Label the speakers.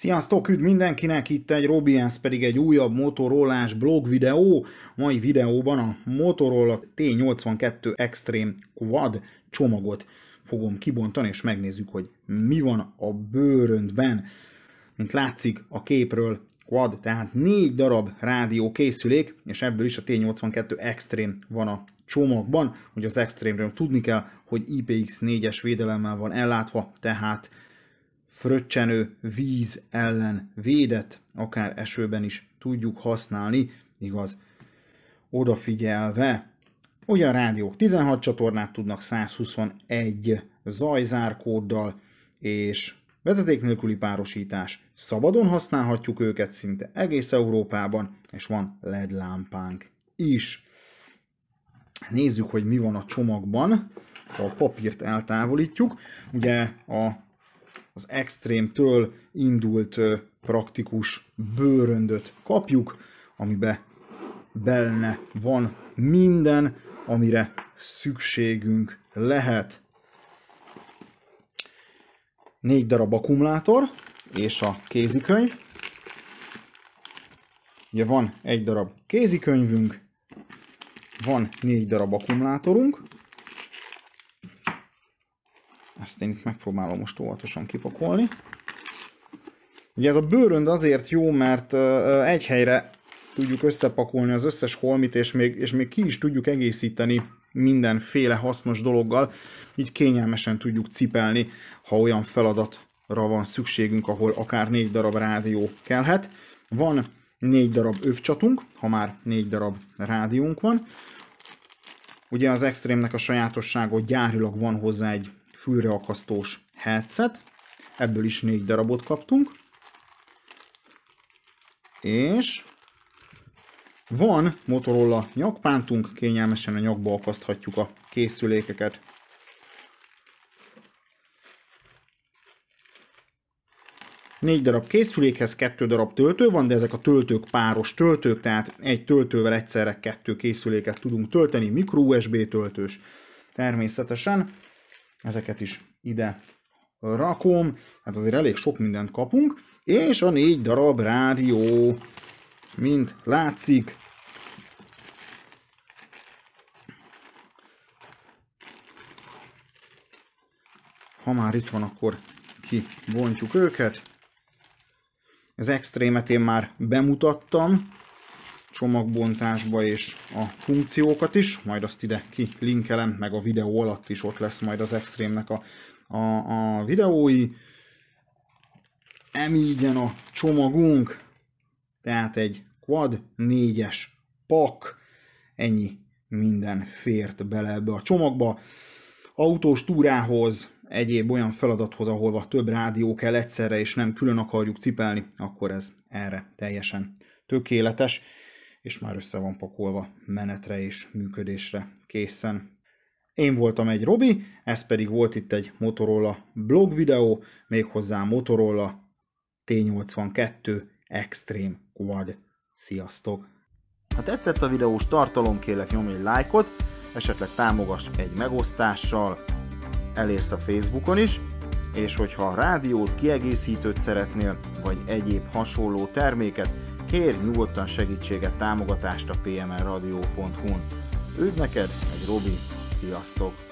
Speaker 1: Sziasztok, üdv mindenkinek! Itt egy Robiens pedig egy újabb motorolás blog videó. Mai videóban a Motorola T82 Extreme Quad csomagot fogom kibontani, és megnézzük, hogy mi van a bőröntben. Mint látszik a képről, quad, tehát négy darab rádió készülék, és ebből is a T82 Extreme van a csomagban, hogy az Extreme-ről tudni kell, hogy IPX4-es védelemmel van ellátva, tehát fröccsenő víz ellen védett, akár esőben is tudjuk használni, igaz, odafigyelve. Ugye a rádiók 16 csatornát tudnak 121 zajzárkóddal, és vezeték nélküli párosítás. Szabadon használhatjuk őket szinte egész Európában, és van LED lámpánk is. Nézzük, hogy mi van a csomagban, ha a papírt eltávolítjuk. Ugye a az extrémtől indult praktikus bőröndöt kapjuk, amibe belne van minden, amire szükségünk lehet. Négy darab akkumulátor és a kézikönyv. Ugye van egy darab kézikönyvünk, van négy darab akkumulátorunk, ezt én itt megpróbálom most óvatosan kipakolni. Ugye ez a bőrönd azért jó, mert egy helyre tudjuk összepakolni az összes holmit, és még, és még ki is tudjuk egészíteni mindenféle hasznos dologgal, így kényelmesen tudjuk cipelni, ha olyan feladatra van szükségünk, ahol akár négy darab rádió kellhet. Van négy darab övcsatunk, ha már négy darab rádiónk van. Ugye az extrémnek a sajátossága, hogy gyárilag van hozzá egy fülreakasztós headset, ebből is négy darabot kaptunk, és van Motorola nyakpántunk, kényelmesen a nyakba akaszthatjuk a készülékeket. Négy darab készülékhez kettő darab töltő van, de ezek a töltők páros töltők, tehát egy töltővel egyszerre kettő készüléket tudunk tölteni, micro USB töltős természetesen ezeket is ide rakom, hát azért elég sok mindent kapunk, és a négy darab rádió, mint látszik. Ha már itt van, akkor kibontjuk őket. Az extrémet én már bemutattam, csomagbontásba és a funkciókat is, majd azt ide kilinkelem, meg a videó alatt is ott lesz majd az extrémnek a, a, a videói. Emígyen a csomagunk, tehát egy quad 4-es pak, ennyi minden fért bele ebbe a csomagba. Autós túrához, egyéb olyan feladathoz, ahova több rádió kell egyszerre, és nem külön akarjuk cipelni, akkor ez erre teljesen tökéletes és már össze van pakolva menetre és működésre készen. Én voltam egy Robi, ez pedig volt itt egy Motorola blog videó, méghozzá Motorola T82 Extreme Quad. Sziasztok! Ha tetszett a videós tartalom, kérlek nyomj egy lájkot, esetleg támogass egy megosztással, elérsz a Facebookon is, és hogyha a rádiót, kiegészítőt szeretnél, vagy egyéb hasonló terméket, Kérj nyugodtan segítséget, támogatást a pmnradio.hu-n. Üdv neked, egy Robi, sziasztok!